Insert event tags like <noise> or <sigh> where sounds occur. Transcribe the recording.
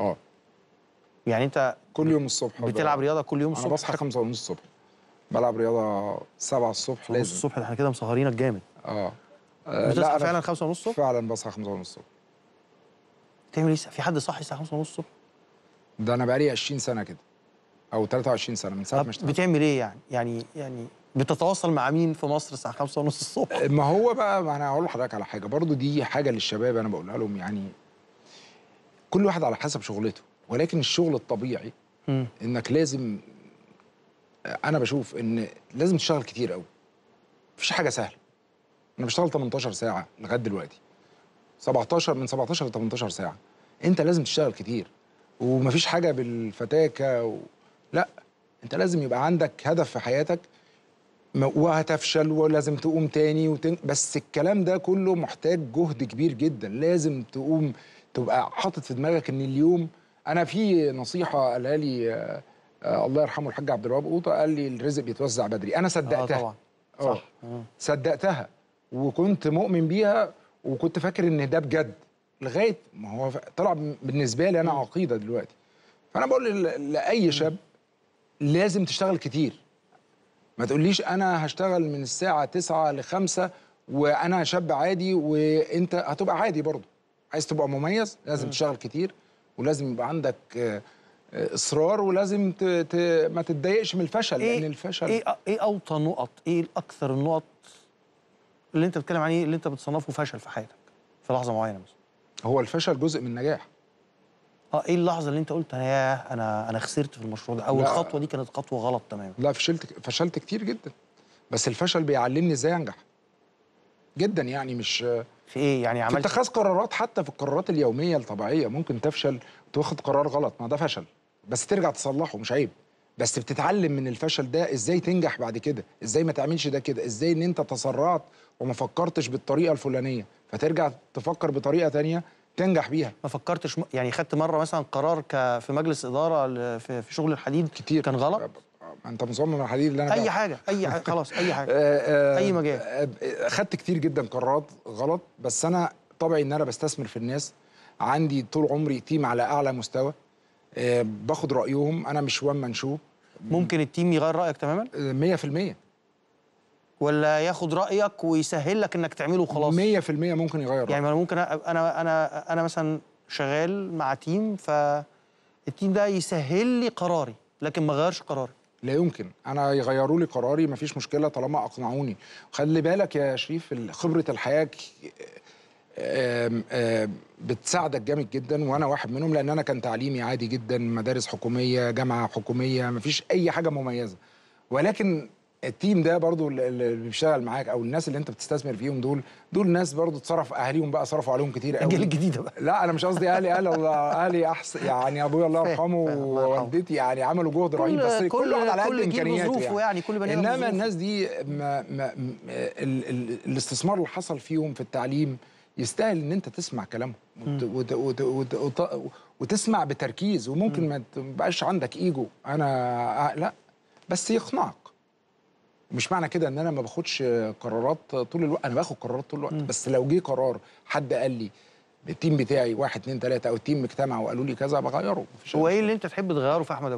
اه يعني انت كل يوم الصبح بتلعب رياضه كل يوم الصبح انا بصحى 5 ونص الصبح بلعب رياضه 7 الصبح لازم الصبح احنا كده مسهرينك جامد اه, آه بتصحى فعلا 5 ونص الصبح فعلا بصحى 5 ونص الصبح بتعمل ايه في حد صاحي الساعه 5 ونص الصبح ده انا بقالي 20 سنه كده او 23 سنه من ساعه ما اشتغلت بتعمل ايه يعني يعني يعني بتتواصل مع مين في مصر الساعه 5 ونص الصبح ما هو بقى ما انا هقول لحضرتك على حاجه برضو دي حاجه للشباب انا بقولها لهم يعني كل واحد على حسب شغلته ولكن الشغل الطبيعي م. انك لازم انا بشوف ان لازم تشتغل كتير قوي مفيش حاجه سهله انا بشتغل 18 ساعه لغايه دلوقتي 17 من 17 ل 18 ساعه انت لازم تشتغل كتير ومفيش حاجه بالفتاكه و... لا انت لازم يبقى عندك هدف في حياتك وهتفشل ولازم تقوم تاني وتن... بس الكلام ده كله محتاج جهد كبير جدا لازم تقوم تبقى حاطط في دماغك ان اليوم انا في نصيحه قالها لي آه الله يرحمه الحاج عبد الوهاب قوطه قال لي الرزق بيتوزع بدري انا صدقتها آه طبعا آه. صح صدقتها وكنت مؤمن بيها وكنت فاكر ان ده بجد لغايه ما هو طلع بالنسبه لي انا عقيده دلوقتي فانا بقول لاي شاب لازم تشتغل كتير ما تقوليش انا هشتغل من الساعه 9 ل 5 وانا شاب عادي وانت هتبقى عادي برضه عايز تبقى مميز لازم تشتغل كتير ولازم يبقى عندك آه، آه، اصرار ولازم ت... ت... ما تتضايقش من الفشل إيه لان الفشل ايه ايه اوطى نقط ايه الاكثر النقط اللي انت بتتكلم عليه اللي انت بتصنفه فشل في حياتك في لحظه معينه مثلا هو الفشل جزء من النجاح اه ايه اللحظه اللي انت قلت ياه انا انا خسرت في المشروع ده او الخطوه دي كانت خطوه غلط تماما لا فشلت فشلت كتير جدا بس الفشل بيعلمني ازاي انجح جدا يعني مش في ايه يعني عملت في اتخاذ قرارات حتى في القرارات اليوميه الطبيعيه ممكن تفشل تاخد قرار غلط ما ده فشل بس ترجع تصلحه مش عيب بس بتتعلم من الفشل ده ازاي تنجح بعد كده ازاي ما تعملش ده كده ازاي ان انت تسرعت وما فكرتش بالطريقه الفلانيه فترجع تفكر بطريقه ثانيه تنجح بيها ما فكرتش م... يعني خدت مره مثلا قرار ك... في مجلس اداره ل... في... في شغل الحديد كتير كان غلط انت مصمم الحديد اللي انا اي بقى. حاجه اي حاجة. خلاص اي حاجه <laughs> آه، آه، اي مجال خدت كتير جدا قرارات غلط بس انا طبعي ان انا بستثمر في الناس عندي طول عمري تيم على اعلى مستوى آه، باخد رايهم انا مش وان مان ممكن التيم يغير رايك تماما 100% ولا ياخد رايك ويسهل لك انك تعمله وخلاص 100% ممكن يغير رأيك. يعني ممكن انا انا انا مثلا شغال مع تيم فالتيم ده يسهل لي قراري لكن ما غيرش قراري لا يمكن انا يغيروا لي قراري مفيش مشكله طالما اقنعوني خلي بالك يا شريف خبره الحياه بتساعدك جامد جدا وانا واحد منهم لان انا كان تعليمي عادي جدا مدارس حكوميه جامعه حكوميه مفيش اي حاجه مميزه ولكن التيم ده برضو اللي بيشتغل معاك او الناس اللي انت بتستثمر فيهم دول دول ناس برضو اتصرف اهاليهم بقى صرفوا عليهم كتير قوي الجيل الجديد بقى لا انا مش قصدي اهلي اهلي الله اهلي احسن يعني ابويا الله يرحمه ووالدتي يعني عملوا جهد رهيب بس كل, كل واحد على قد امكانياته يعني. يعني كل بني انما الناس دي ما ما ال ال الاستثمار اللي حصل فيهم في التعليم يستاهل ان انت تسمع كلامهم وت وت وت وتسمع بتركيز وممكن ما تبقاش عندك ايجو انا لا بس يقنعك مش معنى كده ان انا ما باخدش قرارات طول الوقت انا باخد قرارات طول الوقت م. بس لو جه قرار حد قال لي التيم بتاعي واحد اتنين تلاته او التيم اجتمع وقالوا لي كذا بغيره هو ايه اللي انت تحب تغيره في احمد ابو